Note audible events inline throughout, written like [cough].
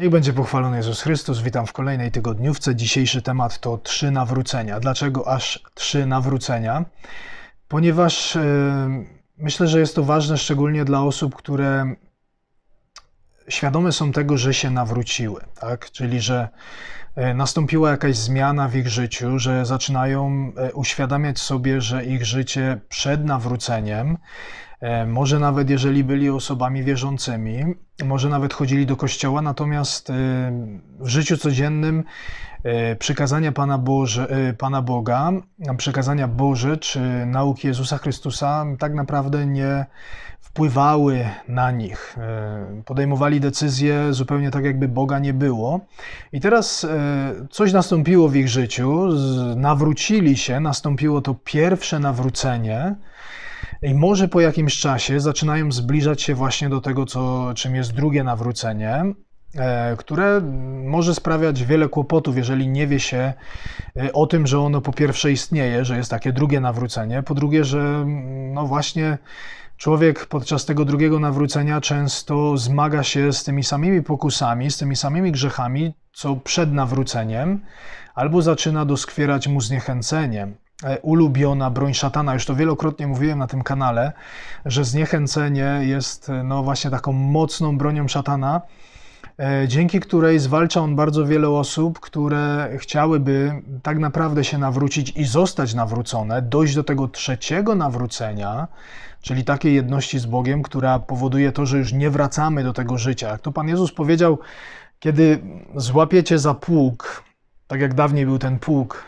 Niech będzie pochwalony Jezus Chrystus. Witam w kolejnej tygodniówce. Dzisiejszy temat to trzy nawrócenia. Dlaczego aż trzy nawrócenia? Ponieważ yy, myślę, że jest to ważne szczególnie dla osób, które świadome są tego, że się nawróciły, tak? czyli że e, nastąpiła jakaś zmiana w ich życiu, że zaczynają e, uświadamiać sobie, że ich życie przed nawróceniem E, może nawet jeżeli byli osobami wierzącymi, może nawet chodzili do kościoła, natomiast e, w życiu codziennym e, przykazania Pana, Boże, Pana Boga, przykazania Boże czy nauki Jezusa Chrystusa tak naprawdę nie wpływały na nich. Podejmowali decyzje zupełnie tak, jakby Boga nie było. I teraz coś nastąpiło w ich życiu, nawrócili się, nastąpiło to pierwsze nawrócenie. I może po jakimś czasie zaczynają zbliżać się właśnie do tego, co, czym jest drugie nawrócenie, e, które może sprawiać wiele kłopotów, jeżeli nie wie się e, o tym, że ono po pierwsze istnieje, że jest takie drugie nawrócenie, po drugie, że mm, no właśnie człowiek podczas tego drugiego nawrócenia często zmaga się z tymi samymi pokusami, z tymi samymi grzechami, co przed nawróceniem, albo zaczyna doskwierać mu zniechęceniem. E, ulubiona broń szatana. Już to wielokrotnie mówiłem na tym kanale, że zniechęcenie jest e, no właśnie taką mocną bronią szatana, e, dzięki której zwalcza on bardzo wiele osób, które chciałyby tak naprawdę się nawrócić i zostać nawrócone, dojść do tego trzeciego nawrócenia, czyli takiej jedności z Bogiem, która powoduje to, że już nie wracamy do tego życia. Jak to Pan Jezus powiedział, kiedy złapiecie za pług, tak jak dawniej był ten pług,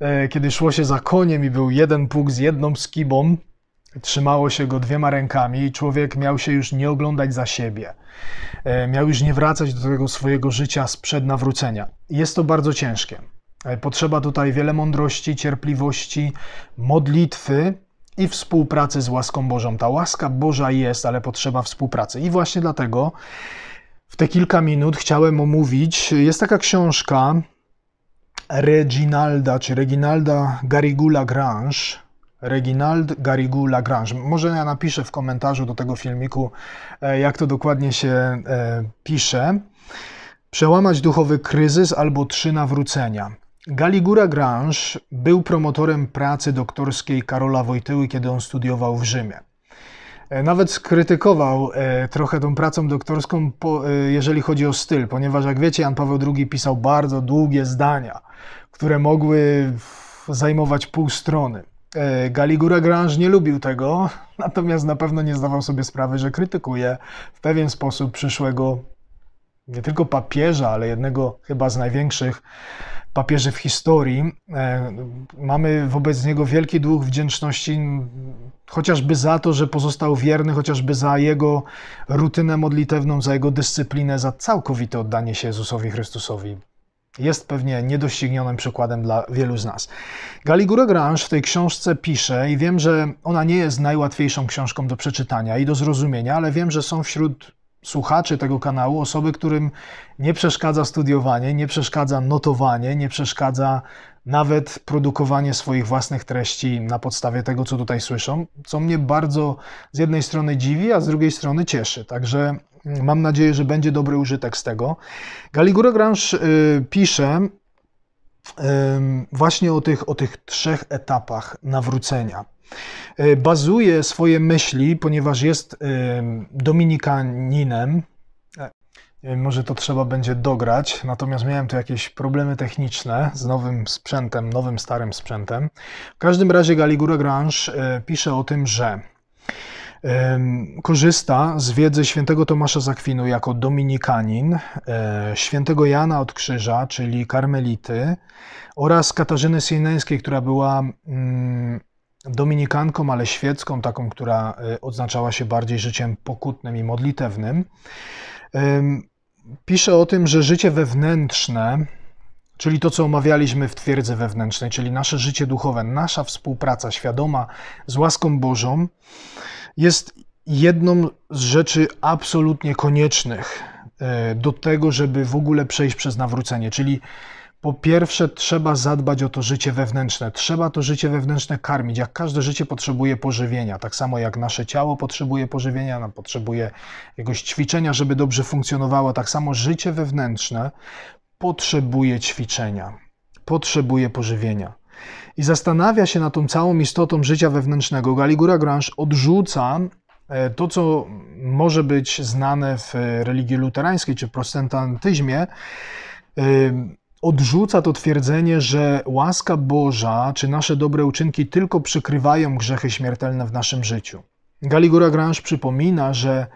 e, kiedy szło się za koniem i był jeden pług z jedną skibą, Trzymało się go dwiema rękami i człowiek miał się już nie oglądać za siebie. E, miał już nie wracać do tego swojego życia sprzed nawrócenia. Jest to bardzo ciężkie. E, potrzeba tutaj wiele mądrości, cierpliwości, modlitwy i współpracy z łaską Bożą. Ta łaska Boża jest, ale potrzeba współpracy. I właśnie dlatego w te kilka minut chciałem omówić. Jest taka książka Reginalda, czy Reginalda Garigula Grange, Reginald Garigula Grange. Może ja napiszę w komentarzu do tego filmiku, e, jak to dokładnie się e, pisze. Przełamać duchowy kryzys albo trzy nawrócenia. Galigura Grange był promotorem pracy doktorskiej Karola Wojtyły, kiedy on studiował w Rzymie. E, nawet skrytykował e, trochę tą pracą doktorską, e, jeżeli chodzi o styl, ponieważ jak wiecie, Jan Paweł II pisał bardzo długie zdania, które mogły zajmować pół strony. Galigura Grange nie lubił tego, [laughs] natomiast na pewno nie zdawał sobie sprawy, że krytykuje w pewien sposób przyszłego nie tylko papieża, ale jednego chyba z największych papieży w historii. E, mamy wobec niego wielki duch wdzięczności, chociażby za to, że pozostał wierny, chociażby za jego rutynę modlitewną, za jego dyscyplinę, za całkowite oddanie się Jezusowi Chrystusowi. Jest pewnie niedoścignionym przykładem dla wielu z nas. Galigure Grange w tej książce pisze, i wiem, że ona nie jest najłatwiejszą książką do przeczytania i do zrozumienia, ale wiem, że są wśród słuchaczy tego kanału, osoby, którym nie przeszkadza studiowanie, nie przeszkadza notowanie, nie przeszkadza nawet produkowanie swoich własnych treści na podstawie tego, co tutaj słyszą, co mnie bardzo z jednej strony dziwi, a z drugiej strony cieszy. Także mm, mam nadzieję, że będzie dobry użytek z tego. Galigura Grange y, pisze, właśnie o tych, o tych trzech etapach nawrócenia. E, Bazuje swoje myśli, ponieważ jest dominikaninem, e, e, może to trzeba będzie dograć, natomiast miałem tu jakieś problemy techniczne z nowym sprzętem, nowym starym sprzętem. W każdym razie Galigura Grange pisze o tym, że korzysta z wiedzy świętego Tomasza Zakwinu jako dominikanin, e, świętego Jana od Krzyża, czyli karmelity, oraz Katarzyny Sieneńskiej, która była mm, dominikanką, ale świecką, taką, która e, odznaczała się bardziej życiem pokutnym i modlitewnym. Pisze o tym, że życie wewnętrzne, czyli to, co omawialiśmy w twierdzy wewnętrznej, czyli nasze życie duchowe, nasza współpraca świadoma z łaską Bożą, jest jedną z rzeczy absolutnie koniecznych e, do tego, żeby w ogóle przejść przez nawrócenie. Czyli po pierwsze, trzeba zadbać o to życie wewnętrzne. Trzeba to życie wewnętrzne karmić. Jak każde życie potrzebuje pożywienia, tak samo jak nasze ciało potrzebuje pożywienia, nam potrzebuje jakiegoś ćwiczenia, żeby dobrze funkcjonowało, tak samo życie wewnętrzne potrzebuje ćwiczenia, potrzebuje pożywienia i zastanawia się nad tą całą istotą życia wewnętrznego, Galigura Grange odrzuca e, to, co może być znane w e, religii luterańskiej czy protestantyzmie, e, odrzuca to twierdzenie, że łaska Boża czy nasze dobre uczynki tylko przykrywają grzechy śmiertelne w naszym życiu. Galigura Grange przypomina, że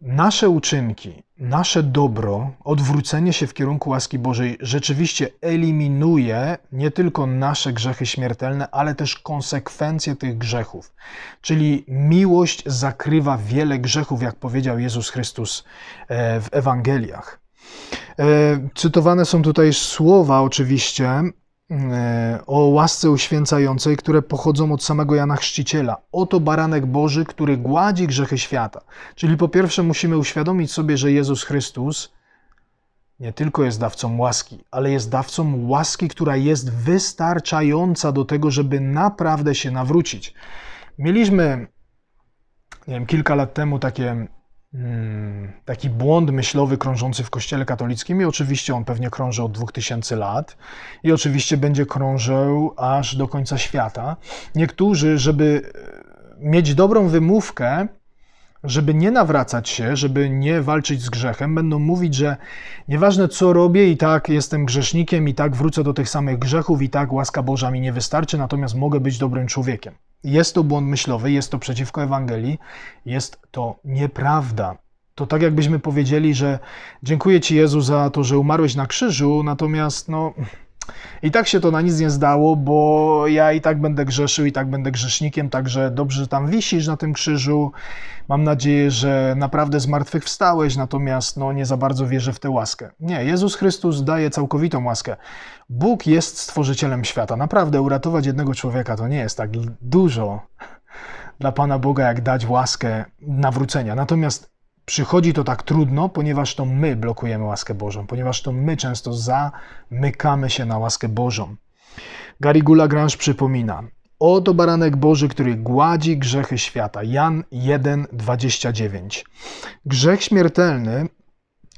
nasze uczynki, nasze dobro, odwrócenie się w kierunku łaski Bożej rzeczywiście eliminuje nie tylko nasze grzechy śmiertelne, ale też konsekwencje tych grzechów. Czyli miłość zakrywa wiele grzechów, jak powiedział Jezus Chrystus e, w Ewangeliach. E, cytowane są tutaj słowa, oczywiście, E, o łasce uświęcającej, które pochodzą od samego Jana Chrzciciela. Oto baranek Boży, który gładzi grzechy świata. Czyli po pierwsze musimy uświadomić sobie, że Jezus Chrystus nie tylko jest dawcą łaski, ale jest dawcą łaski, która jest wystarczająca do tego, żeby naprawdę się nawrócić. Mieliśmy, nie wiem, kilka lat temu takie Yy, taki błąd myślowy krążący w Kościele katolickim i oczywiście on pewnie krąży od 2000 lat i oczywiście będzie krążył aż do końca świata. Niektórzy, żeby yy, mieć dobrą wymówkę, żeby nie nawracać się, żeby nie walczyć z grzechem, będą mówić, że nieważne co robię, i tak jestem grzesznikiem, i tak wrócę do tych samych grzechów, i tak łaska Boża mi nie wystarczy, natomiast mogę być dobrym człowiekiem. Jest to błąd myślowy, jest to przeciwko Ewangelii, jest to nieprawda. To tak jakbyśmy powiedzieli, że dziękuję Ci Jezu za to, że umarłeś na krzyżu, natomiast no, i tak się to na nic nie zdało, bo ja i tak będę grzeszył, i tak będę grzesznikiem, także dobrze że tam wisisz na tym krzyżu. Mam nadzieję, że naprawdę zmartwychwstałeś, natomiast no, nie za bardzo wierzę w tę łaskę. Nie, Jezus Chrystus daje całkowitą łaskę. Bóg jest stworzycielem świata. Naprawdę, uratować jednego człowieka to nie jest tak dużo dla Pana Boga, jak dać łaskę nawrócenia. Natomiast Przychodzi to tak trudno, ponieważ to my blokujemy łaskę Bożą, ponieważ to my często zamykamy się na łaskę Bożą. Garigula Grange przypomina: Oto baranek Boży, który gładzi grzechy świata. Jan 1:29. Grzech śmiertelny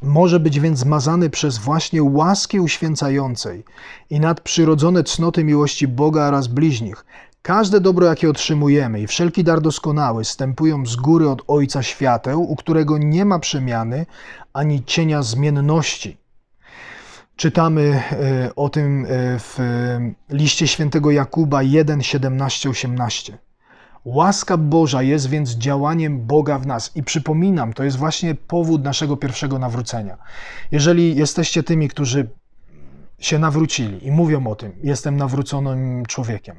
może być więc mazany przez właśnie łaskę uświęcającej i nadprzyrodzone cnoty miłości Boga oraz bliźnich, Każde dobro, jakie otrzymujemy i wszelki dar doskonały stępują z góry od Ojca Świateł, u którego nie ma przemiany ani cienia zmienności. Czytamy e, o tym e, w e, liście świętego Jakuba 1, 17, 18. Łaska Boża jest więc działaniem Boga w nas. I przypominam, to jest właśnie powód naszego pierwszego nawrócenia. Jeżeli jesteście tymi, którzy się nawrócili i mówią o tym: Jestem nawróconym człowiekiem,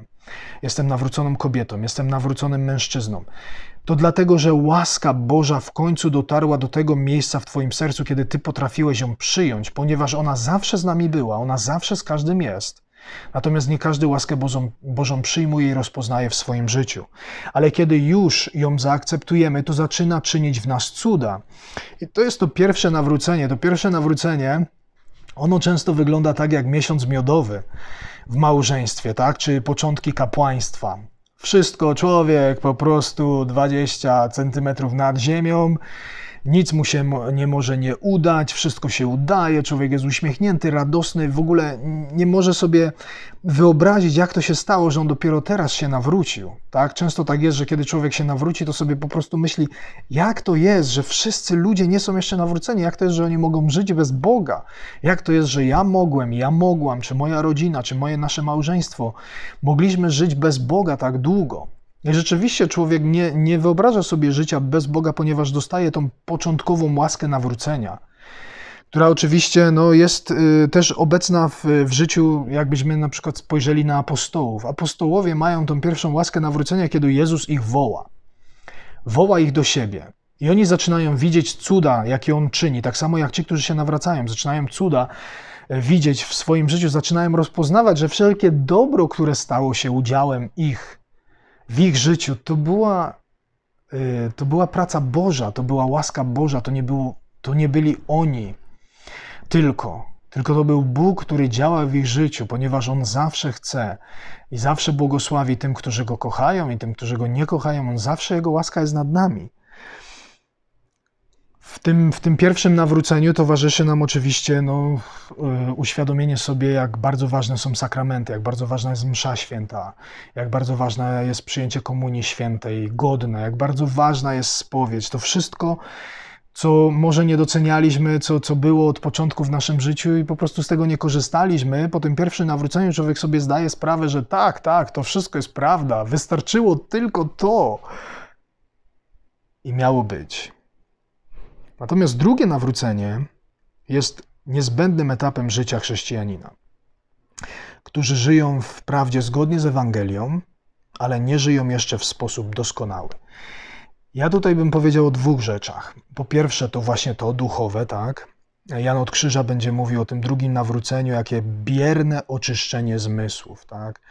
jestem nawróconą kobietą, jestem nawróconym mężczyzną. To dlatego, że łaska Boża w końcu dotarła do tego miejsca w Twoim sercu, kiedy Ty potrafiłeś ją przyjąć, ponieważ ona zawsze z nami była, ona zawsze z każdym jest. Natomiast nie każdy łaskę Bożą, Bożą, przyjmuje i rozpoznaje w swoim życiu. Ale kiedy już ją zaakceptujemy, to zaczyna czynić w nas cuda. I to jest to pierwsze nawrócenie. To pierwsze nawrócenie ono często wygląda tak jak miesiąc miodowy w małżeństwie, tak? Czy początki kapłaństwa. Wszystko człowiek po prostu 20 centymetrów nad ziemią nic mu się nie może nie udać, wszystko się udaje, człowiek jest uśmiechnięty, radosny, w ogóle nie może sobie wyobrazić, jak to się stało, że on dopiero teraz się nawrócił. Tak? Często tak jest, że kiedy człowiek się nawróci, to sobie po prostu myśli, jak to jest, że wszyscy ludzie nie są jeszcze nawróceni, jak to jest, że oni mogą żyć bez Boga, jak to jest, że ja mogłem, ja mogłam, czy moja rodzina, czy moje nasze małżeństwo, mogliśmy żyć bez Boga tak długo. I rzeczywiście człowiek nie, nie wyobraża sobie życia bez Boga, ponieważ dostaje tą początkową łaskę nawrócenia, która oczywiście no, jest y, też obecna w, w życiu, jakbyśmy na przykład spojrzeli na apostołów. Apostołowie mają tą pierwszą łaskę nawrócenia, kiedy Jezus ich woła. Woła ich do siebie. I oni zaczynają widzieć cuda, jakie on czyni. Tak samo jak ci, którzy się nawracają, zaczynają cuda e, widzieć w swoim życiu, zaczynają rozpoznawać, że wszelkie dobro, które stało się udziałem ich, w ich życiu, to była, y, to była praca Boża, to była łaska Boża, to nie, było, to nie byli oni tylko, tylko to był Bóg, który działa w ich życiu, ponieważ On zawsze chce i zawsze błogosławi tym, którzy Go kochają i tym, którzy Go nie kochają. On zawsze, Jego łaska jest nad nami. W tym, w tym pierwszym nawróceniu towarzyszy nam oczywiście no, e, uświadomienie sobie, jak bardzo ważne są sakramenty, jak bardzo ważna jest msza święta, jak bardzo ważne jest przyjęcie komunii świętej, godne, jak bardzo ważna jest spowiedź. To wszystko, co może nie docenialiśmy, co, co było od początku w naszym życiu i po prostu z tego nie korzystaliśmy. Po tym pierwszym nawróceniu człowiek sobie zdaje sprawę, że tak, tak, to wszystko jest prawda, wystarczyło tylko to. I miało być. Natomiast drugie nawrócenie jest niezbędnym etapem życia chrześcijanina, którzy żyją wprawdzie zgodnie z Ewangelią, ale nie żyją jeszcze w sposób doskonały. Ja tutaj bym powiedział o dwóch rzeczach. Po pierwsze, to właśnie to duchowe, tak? Jan od Krzyża będzie mówił o tym drugim nawróceniu, jakie bierne oczyszczenie zmysłów, tak?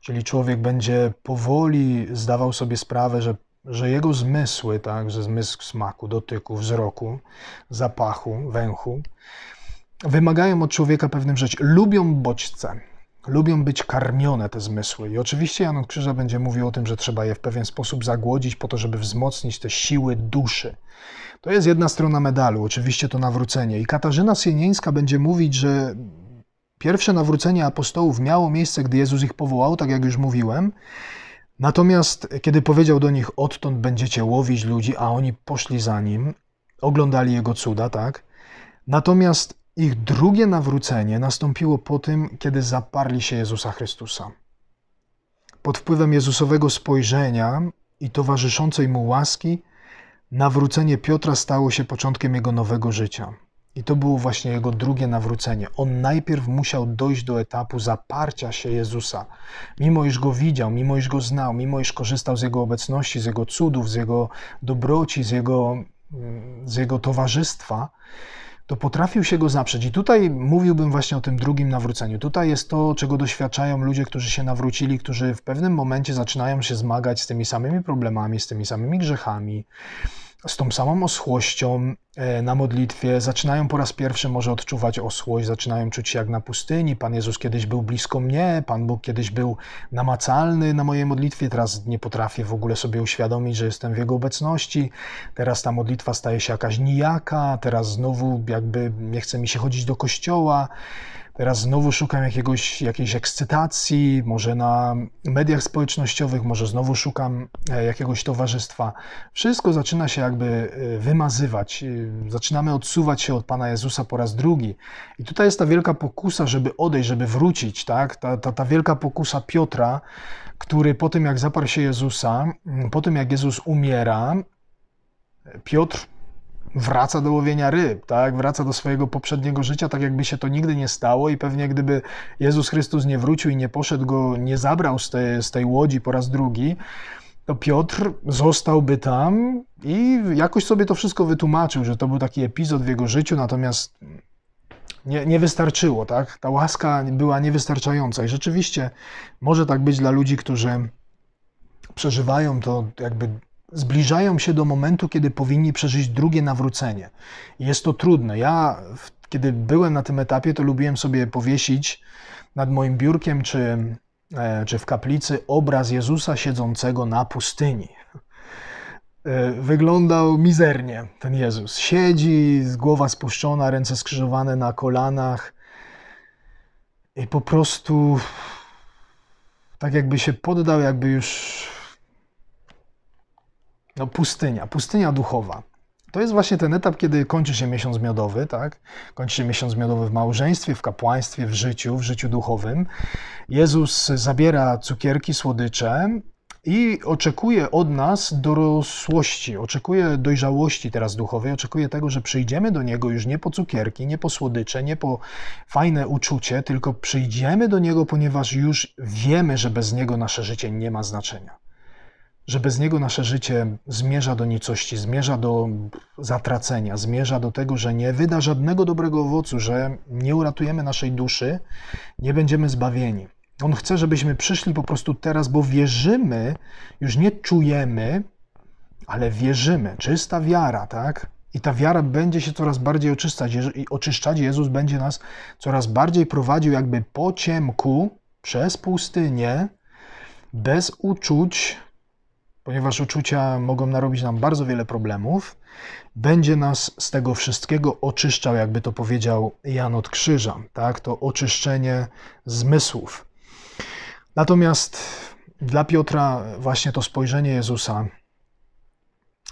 Czyli człowiek będzie powoli zdawał sobie sprawę, że że jego zmysły, tak, że zmysł smaku, dotyku, wzroku, zapachu, węchu, wymagają od człowieka pewnym rzeczy. Lubią bodźce, lubią być karmione te zmysły. I oczywiście Jan od Krzyża będzie mówił o tym, że trzeba je w pewien sposób zagłodzić po to, żeby wzmocnić te siły duszy. To jest jedna strona medalu, oczywiście to nawrócenie. I Katarzyna Sienieńska będzie mówić, że pierwsze nawrócenie apostołów miało miejsce, gdy Jezus ich powołał, tak jak już mówiłem. Natomiast kiedy powiedział do nich, odtąd będziecie łowić ludzi, a oni poszli za nim, oglądali jego cuda, tak? Natomiast ich drugie nawrócenie nastąpiło po tym, kiedy zaparli się Jezusa Chrystusa. Pod wpływem Jezusowego spojrzenia i towarzyszącej mu łaski, nawrócenie Piotra stało się początkiem jego nowego życia. I to było właśnie jego drugie nawrócenie. On najpierw musiał dojść do etapu zaparcia się Jezusa. Mimo iż go widział, mimo iż go znał, mimo iż korzystał z jego obecności, z jego cudów, z jego dobroci, z jego, mm, z jego towarzystwa, to potrafił się go zaprzeć. I tutaj mówiłbym właśnie o tym drugim nawróceniu. Tutaj jest to, czego doświadczają ludzie, którzy się nawrócili, którzy w pewnym momencie zaczynają się zmagać z tymi samymi problemami, z tymi samymi grzechami, z tą samą osłością e, na modlitwie, zaczynają po raz pierwszy może odczuwać osłość, zaczynają czuć się jak na pustyni. Pan Jezus kiedyś był blisko mnie, Pan Bóg kiedyś był namacalny na mojej modlitwie, teraz nie potrafię w ogóle sobie uświadomić, że jestem w Jego obecności. Teraz ta modlitwa staje się jakaś nijaka, teraz znowu jakby nie chce mi się chodzić do kościoła. Teraz znowu szukam jakiegoś, jakiejś ekscytacji, może na mediach społecznościowych, może znowu szukam e, jakiegoś towarzystwa. Wszystko zaczyna się jakby e, wymazywać. E, zaczynamy odsuwać się od Pana Jezusa po raz drugi. I tutaj jest ta wielka pokusa, żeby odejść, żeby wrócić, tak? Ta, ta, ta wielka pokusa Piotra, który po tym jak zaparł się Jezusa, po tym jak Jezus umiera, Piotr wraca do łowienia ryb, tak? wraca do swojego poprzedniego życia, tak jakby się to nigdy nie stało i pewnie gdyby Jezus Chrystus nie wrócił i nie poszedł go, nie zabrał z, te, z tej łodzi po raz drugi, to Piotr zostałby tam i jakoś sobie to wszystko wytłumaczył, że to był taki epizod w jego życiu, natomiast nie, nie, wystarczyło, tak? Ta łaska była niewystarczająca. I rzeczywiście może tak być dla ludzi, którzy przeżywają to jakby zbliżają się do momentu, kiedy powinni przeżyć drugie nawrócenie. Jest to trudne. Ja, kiedy byłem na tym etapie, to lubiłem sobie powiesić nad moim biurkiem czy, e, czy w kaplicy obraz Jezusa siedzącego na pustyni. E, wyglądał mizernie ten Jezus. Siedzi, głowa spuszczona, ręce skrzyżowane na kolanach i po prostu tak jakby się poddał, jakby już no, pustynia, pustynia duchowa. To jest właśnie ten etap, kiedy kończy się miesiąc miodowy, tak? Kończy się miesiąc miodowy w małżeństwie, w kapłaństwie, w życiu, w życiu duchowym. Jezus zabiera cukierki, słodycze i oczekuje od nas dorosłości, oczekuje dojrzałości teraz duchowej, oczekuje tego, że przyjdziemy do Niego już nie po cukierki, nie po słodycze, nie po fajne uczucie, tylko przyjdziemy do Niego, ponieważ już wiemy, że bez Niego nasze życie nie ma znaczenia że bez niego nasze życie zmierza do nicości, zmierza do zatracenia, zmierza do tego, że nie wyda żadnego dobrego owocu, że nie uratujemy naszej duszy, nie będziemy zbawieni. On chce, żebyśmy przyszli po prostu teraz, bo wierzymy, już nie czujemy, ale wierzymy. Czysta wiara, tak? I ta wiara będzie się coraz bardziej oczyszczać, oczyszczać. Jezus będzie nas coraz bardziej prowadził, jakby po ciemku, przez pustynię, bez uczuć, ponieważ uczucia mogą narobić nam bardzo wiele problemów, będzie nas z tego wszystkiego oczyszczał, jakby to powiedział Jan od Krzyża, tak? to oczyszczenie zmysłów. Natomiast dla Piotra właśnie to spojrzenie Jezusa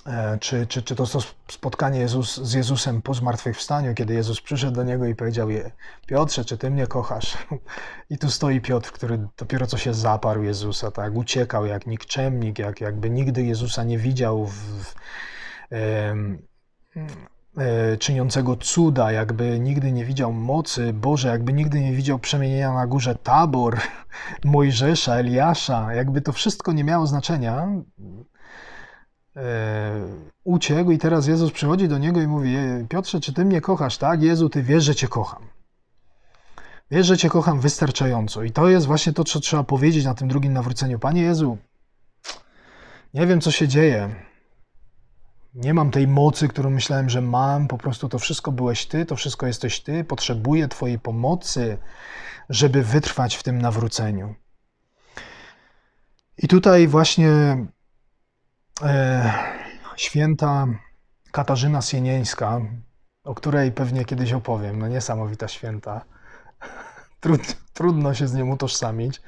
E, czy, czy, czy to, spotkanie Jezus, z Jezusem po zmartwychwstaniu, kiedy Jezus przyszedł do niego i powiedział je, Piotrze, czy ty mnie kochasz? [laughs] I tu stoi Piotr, który dopiero co się zaparł Jezusa, tak, uciekał jak nikczemnik, jak, jakby nigdy Jezusa nie widział w, w, e, czyniącego cuda, jakby nigdy nie widział mocy Boże, jakby nigdy nie widział przemienienia na górze Tabor, [laughs] Mojżesza, Eliasza, jakby to wszystko nie miało znaczenia, E, uciekł i teraz Jezus przychodzi do niego i mówi: Piotrze, czy ty mnie kochasz? Tak, Jezu, ty wiesz, że cię kocham. Wiesz, że cię kocham wystarczająco. I to jest właśnie to, co trzeba powiedzieć na tym drugim nawróceniu. Panie Jezu, nie wiem, co się dzieje. Nie mam tej mocy, którą myślałem, że mam. Po prostu to wszystko byłeś ty, to wszystko jesteś ty. Potrzebuję Twojej pomocy, żeby wytrwać w tym nawróceniu. I tutaj właśnie E, święta Katarzyna Sienieńska, o której pewnie kiedyś opowiem. No niesamowita święta. [laughs] trudno się z nią utożsamić.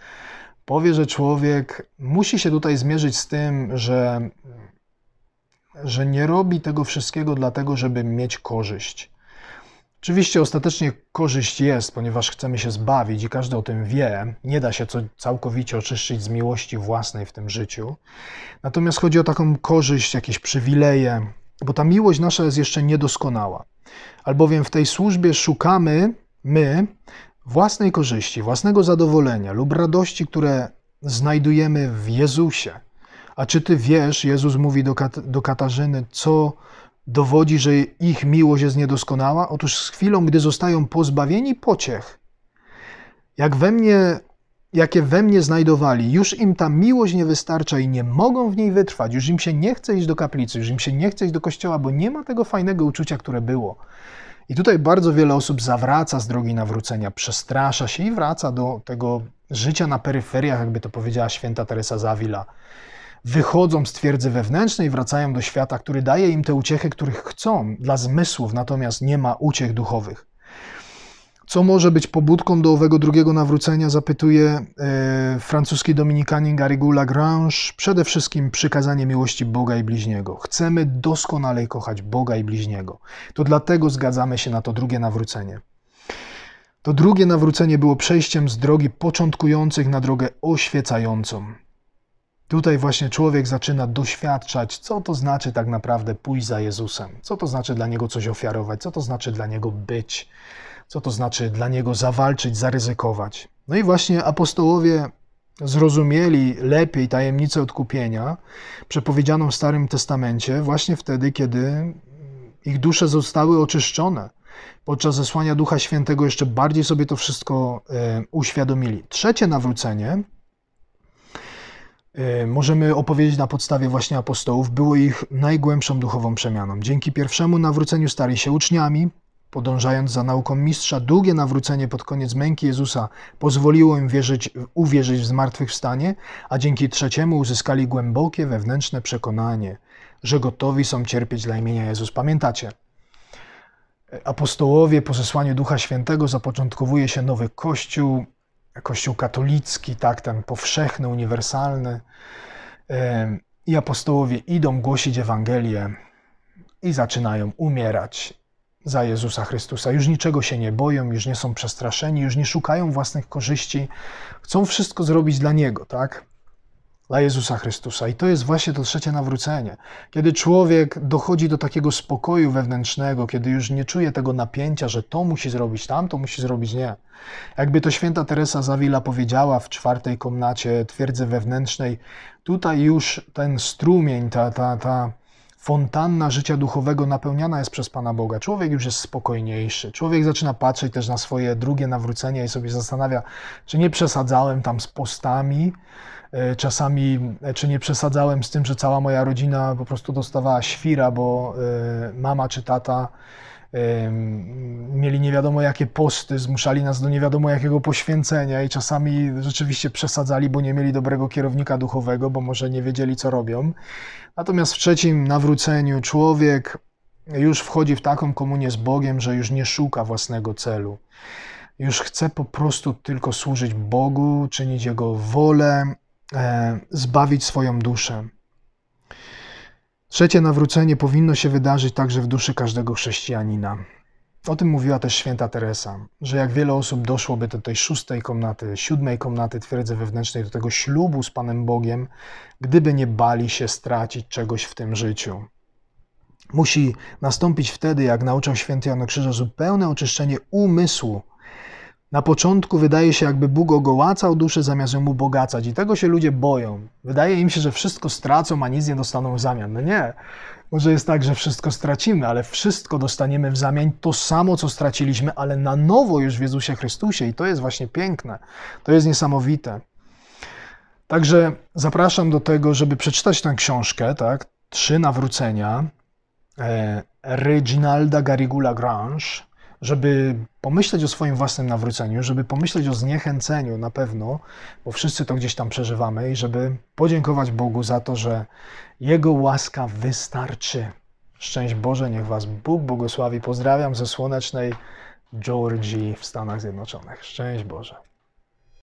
Powie, że człowiek musi się tutaj zmierzyć z tym, że, że nie robi tego wszystkiego dlatego, żeby mieć korzyść. Oczywiście ostatecznie korzyść jest, ponieważ chcemy się zbawić i każdy o tym wie. Nie da się całkowicie oczyszczyć z miłości własnej w tym życiu. Natomiast chodzi o taką korzyść, jakieś przywileje, bo ta miłość nasza jest jeszcze niedoskonała. Albowiem w tej służbie szukamy my własnej korzyści, własnego zadowolenia lub radości, które znajdujemy w Jezusie. A czy ty wiesz, Jezus mówi do, Kat- do Katarzyny, co dowodzi, że ich miłość jest niedoskonała? Otóż z chwilą, gdy zostają pozbawieni pociech, jak we mnie, jakie we mnie znajdowali, już im ta miłość nie wystarcza i nie mogą w niej wytrwać, już im się nie chce iść do kaplicy, już im się nie chce iść do kościoła, bo nie ma tego fajnego uczucia, które było. I tutaj bardzo wiele osób zawraca z drogi nawrócenia, przestrasza się i wraca do tego życia na peryferiach, jakby to powiedziała święta Teresa Zawila wychodzą z twierdzy wewnętrznej, wracają do świata, który daje im te uciechy, których chcą dla zmysłów, natomiast nie ma uciech duchowych. Co może być pobudką do owego drugiego nawrócenia, zapytuje e, francuski dominikanin Garrigou Lagrange. Przede wszystkim przykazanie miłości Boga i bliźniego. Chcemy doskonale kochać Boga i bliźniego. To dlatego zgadzamy się na to drugie nawrócenie. To drugie nawrócenie było przejściem z drogi początkujących na drogę oświecającą. Tutaj właśnie człowiek zaczyna doświadczać, co to znaczy tak naprawdę pójść za Jezusem, co to znaczy dla niego coś ofiarować, co to znaczy dla niego być, co to znaczy dla niego zawalczyć, zaryzykować. No i właśnie apostołowie zrozumieli lepiej tajemnicę odkupienia, przepowiedzianą w Starym Testamencie, właśnie wtedy, kiedy ich dusze zostały oczyszczone. Podczas zesłania Ducha Świętego jeszcze bardziej sobie to wszystko e, uświadomili. Trzecie nawrócenie E, możemy opowiedzieć na podstawie właśnie apostołów, było ich najgłębszą duchową przemianą. Dzięki pierwszemu nawróceniu stali się uczniami, podążając za nauką mistrza, długie nawrócenie pod koniec męki Jezusa pozwoliło im wierzyć, uwierzyć w zmartwychwstanie, a dzięki trzeciemu uzyskali głębokie wewnętrzne przekonanie, że gotowi są cierpieć dla imienia Jezus. Pamiętacie? E, apostołowie po zesłaniu Ducha Świętego zapoczątkowuje się nowy Kościół, Kościół katolicki, tak, ten powszechny, uniwersalny. I apostołowie idą głosić Ewangelię i zaczynają umierać za Jezusa Chrystusa. Już niczego się nie boją, już nie są przestraszeni, już nie szukają własnych korzyści. Chcą wszystko zrobić dla Niego, tak? dla Jezusa Chrystusa. I to jest właśnie to trzecie nawrócenie. Kiedy człowiek dochodzi do takiego spokoju wewnętrznego, kiedy już nie czuje tego napięcia, że to musi zrobić, tam to musi zrobić, nie. Jakby to święta Teresa Zawila powiedziała w czwartej komnacie twierdzy wewnętrznej, tutaj już ten strumień, ta, ta, ta fontanna życia duchowego napełniana jest przez Pana Boga. Człowiek już jest spokojniejszy. Człowiek zaczyna patrzeć też na swoje drugie nawrócenie i sobie zastanawia, czy nie przesadzałem tam z postami, E, czasami, e, czy nie przesadzałem z tym, że cała moja rodzina po prostu dostawała świra, bo e, mama czy tata mieli nie wiadomo jakie posty, zmuszali nas do nie wiadomo jakiego poświęcenia i czasami rzeczywiście przesadzali, bo nie mieli dobrego kierownika duchowego, bo może nie wiedzieli co robią. Natomiast w trzecim nawróceniu człowiek już wchodzi w taką komunię z Bogiem, że już nie szuka własnego celu. Już chce po prostu tylko służyć Bogu, czynić Jego wolę, E, zbawić swoją duszę. Trzecie nawrócenie powinno się wydarzyć także w duszy każdego chrześcijanina. O tym mówiła też święta Teresa, że jak wiele osób doszłoby do tej szóstej komnaty, siódmej komnaty twierdzy wewnętrznej, do tego ślubu z Panem Bogiem, gdyby nie bali się stracić czegoś w tym życiu. Musi nastąpić wtedy, jak nauczał święty Jan Krzyża, zupełne oczyszczenie umysłu na początku wydaje się, jakby Bóg ogołacał duszę zamiast ją ubogacać, i tego się ludzie boją. Wydaje im się, że wszystko stracą, a nic nie dostaną w zamian. No nie. Może jest tak, że wszystko stracimy, ale wszystko dostaniemy w zamian to samo, co straciliśmy, ale na nowo już w Jezusie Chrystusie, i to jest właśnie piękne. To jest niesamowite. Także zapraszam do tego, żeby przeczytać tę książkę, tak? Trzy nawrócenia e, Reginalda Garrigula Grange żeby pomyśleć o swoim własnym nawróceniu, żeby pomyśleć o zniechęceniu na pewno, bo wszyscy to gdzieś tam przeżywamy, i żeby podziękować Bogu za to, że Jego łaska wystarczy. Szczęść Boże, niech Was Bóg błogosławi. Pozdrawiam ze słonecznej Georgii w Stanach Zjednoczonych. Szczęść Boże.